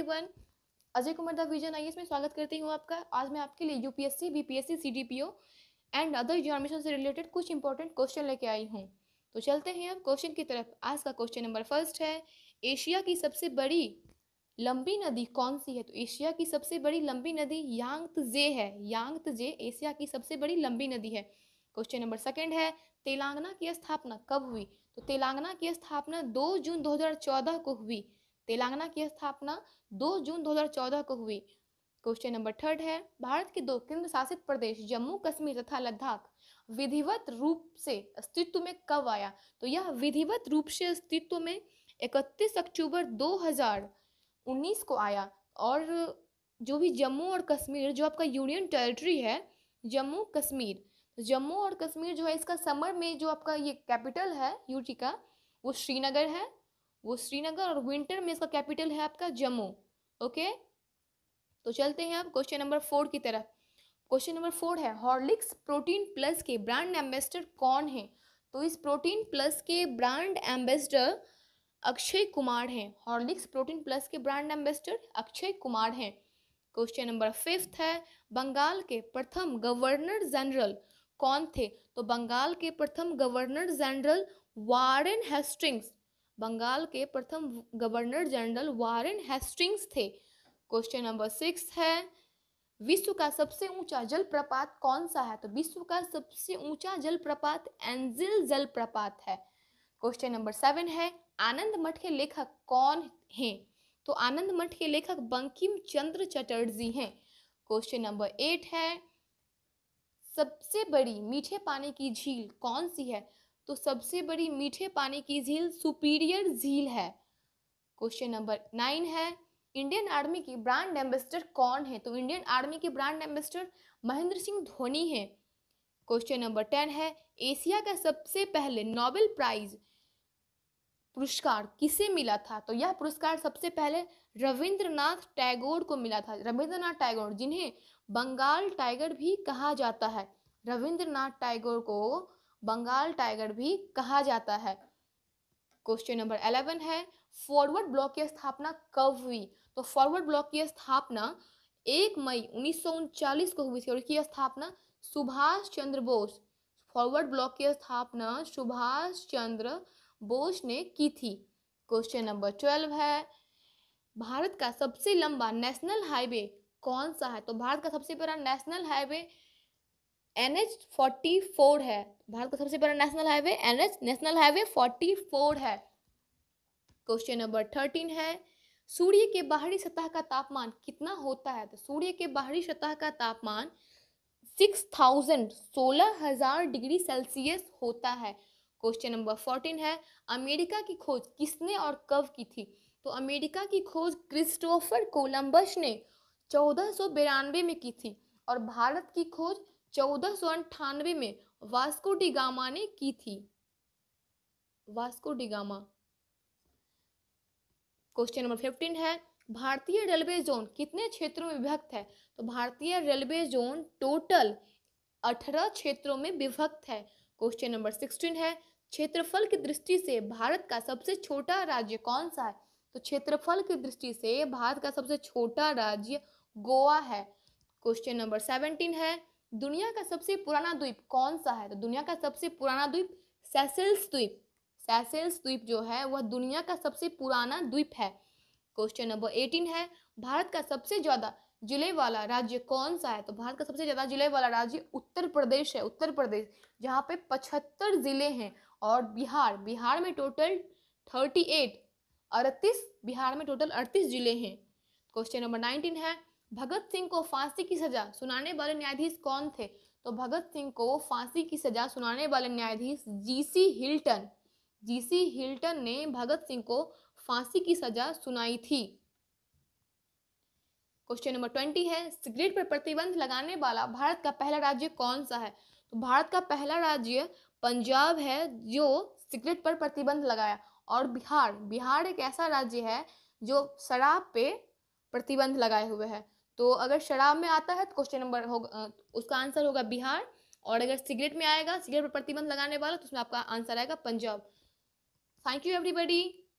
everyone Ajay Kumar the vision आई इसमें स्वागत करती हूँ आपका आज मैं आपके लिए UPSC BPSC CDPO and other examination से रिलेटेड कुछ इंपॉर्टेंट क्वेश्चन लेके आई हूँ तो चलते हैं अब क्वेश्चन की तरफ आज का क्वेश्चन नंबर फर्स्ट है एशिया की सबसे बड़ी लंबी नदी कौन सी है तो एशिया की सबसे बड़ी लंबी नदी यांग तजे है यांग तजे एशिया की सबसे बड़ी लंबी नदी है क्वेश्चन नंबर सेकेंड है तेलंगाना की स्थापना कब हुई तो तेलंगाना की स्थापना दो जून दो को हुई तेलंगाना की स्थापना 2 जून 2014 को हुई क्वेश्चन नंबर थर्ड है भारत के दो केंद्र शासित प्रदेश जम्मू कश्मीर तथा लद्दाख विधिवत रूप से अस्तित्व में कब आया तो यह विधिवत रूप से अस्तित्व में 31 अक्टूबर 2019 को आया और जो भी जम्मू और कश्मीर जो आपका यूनियन टेरिटरी है जम्मू कश्मीर तो जम्मू और कश्मीर जो है इसका समर में जो आपका ये कैपिटल है यूटी का वो श्रीनगर है वो श्रीनगर और विंटर में इसका कैपिटल है आपका जम्मू ओके तो चलते हैं आप क्वेश्चन नंबर फोर की तरफ क्वेश्चन नंबर फोर है हॉर्लिक्स प्रोटीन प्लस के ब्रांड एम्बेसडर कौन है तो इस प्रोटीन प्लस के ब्रांड एम्बेसडर अक्षय कुमार हैं हॉर्लिक्स प्रोटीन प्लस के ब्रांड एम्बेसडर अक्षय कुमार हैं क्वेश्चन नंबर फिफ्थ है बंगाल के प्रथम गवर्नर जनरल कौन थे तो बंगाल के प्रथम governor general Warren Hastings Bengal के प्रथम गवर्नर जनरल वारेन हेस्टिंग्स थे क्वेश्चन नंबर सिक्स है विश्व का सबसे ऊंचा जलप्रपात कौन सा है तो विश्व का सबसे ऊंचा जलप्रपात एंजिल जलप्रपात है क्वेश्चन नंबर सेवन है आनंद मठ के लेखक कौन हैं तो आनंद मठ के लेखक बंकिम चंद्र चटर्जी हैं क्वेश्चन नंबर एट है सबसे बड़ी मीठे पानी की झील कौन सी है तो सबसे बड़ी मीठे पानी की झील सुपीरियर झील है क्वेश्चन नंबर नाइन है इंडियन आर्मी की ब्रांड एम्बेसडर कौन है तो इंडियन आर्मी के ब्रांड एम्बेसडर महेंद्र सिंह धोनी है क्वेश्चन नंबर टेन है एशिया का सबसे पहले नोबेल प्राइज पुरस्कार किसे मिला था तो यह पुरस्कार सबसे पहले रविंद्रनाथ टैगोर को मिला था रविंद्रनाथ टैगोर जिन्हें बंगाल टाइगर भी कहा जाता है रविंद्रनाथ टैगोर को बंगाल टाइगर भी कहा जाता है क्वेश्चन नंबर अलेवन है फॉरवर्ड ब्लॉक की स्थापना कब हुई तो फॉरवर्ड ब्लॉक की स्थापना एक मई उन्नीस को हुई थी और इसकी स्थापना सुभाष चंद्र बोस फॉरवर्ड ब्लॉक की स्थापना सुभाष चंद्र बोस ने की थी क्वेश्चन नंबर ट्वेल्व है भारत का सबसे लंबा नेशनल हाईवे कौन सा है तो भारत का सबसे बड़ा national highway N H forty four है भारत का सबसे बड़ा national highway N H national highway forty four है क्वेश्चन नंबर थर्टीन है सूर्य के बाहरी सतह का तापमान कितना होता है तो सूर्य के बाहरी सतह का तापमान सिक्स थाउजेंड सोलह हजार डिग्री सेल्सियस होता है क्वेश्चन नंबर फोर्टीन है अमेरिका की खोज किसने और कब की थी तो अमेरिका की खोज क्रिस्टोफर कोलंबस ने चौदह सौ बिरानवे में की थी और भारत की खोज चौदह सौ अंठानवे में वास्को डिगामा ने की थी Vasco da Gama question number fifteen है भारतीय रेलवे जोन कितने क्षेत्रों में विभक्त है तो भारतीय रेलवे जोन टोटल अठारह क्षेत्रों में विभक्त है क्वेश्चन नंबर सिक्सटीन है क्षेत्रफल की दृष्टि से भारत का सबसे छोटा राज्य कौन सा है तो क्षेत्रफल की दृष्टि से भारत का सबसे छोटा राज्य गोवा है क्वेश्चन नंबर सेवनटीन है दुनिया का सबसे पुराना द्वीप कौन सा है तो दुनिया का सबसे पुराना द्वीप सेसेल्स द्वीप सेसेल्स द्वीप जो है वह दुनिया का सबसे पुराना द्वीप है क्वेश्चन नंबर एटीन है भारत का सबसे ज़्यादा जिले वाला राज्य कौन सा है तो भारत का सबसे ज़्यादा जिले वाला राज्य उत्तर प्रदेश है उत्तर प्रदेश जहाँ पे पचहत्तर ज़िले हैं और बिहार बिहार में टोटल थर्टी एट अड़तीस बिहार में टोटल अड़तीस जिले हैं क्वेश्चन नंबर नाइनटीन है भगत सिंह को फांसी की सजा सुनाने वाले न्यायाधीश कौन थे तो भगत सिंह को फांसी की सजा सुनाने वाले न्यायाधीश जीसी हिल्टन जीसी हिल्टन ने भगत सिंह को फांसी की सजा सुनाई थी क्वेश्चन नंबर ट्वेंटी है सिगरेट पर प्रतिबंध लगाने वाला भारत का पहला राज्य कौन सा है तो भारत का पहला राज्य पंजाब है जो सिगरेट पर प्रतिबंध लगाया और बिहार बिहार एक ऐसा राज्य है जो शराब पे प्रतिबंध लगाए हुए है तो अगर शराब में आता है तो क्वेश्चन नंबर होगा उसका आंसर होगा बिहार और अगर सिगरेट में आएगा सिगरेट पर प्रतिबंध लगाने वाला तो उसमें आपका आंसर आएगा पंजाब थैंक यू एवरीबडी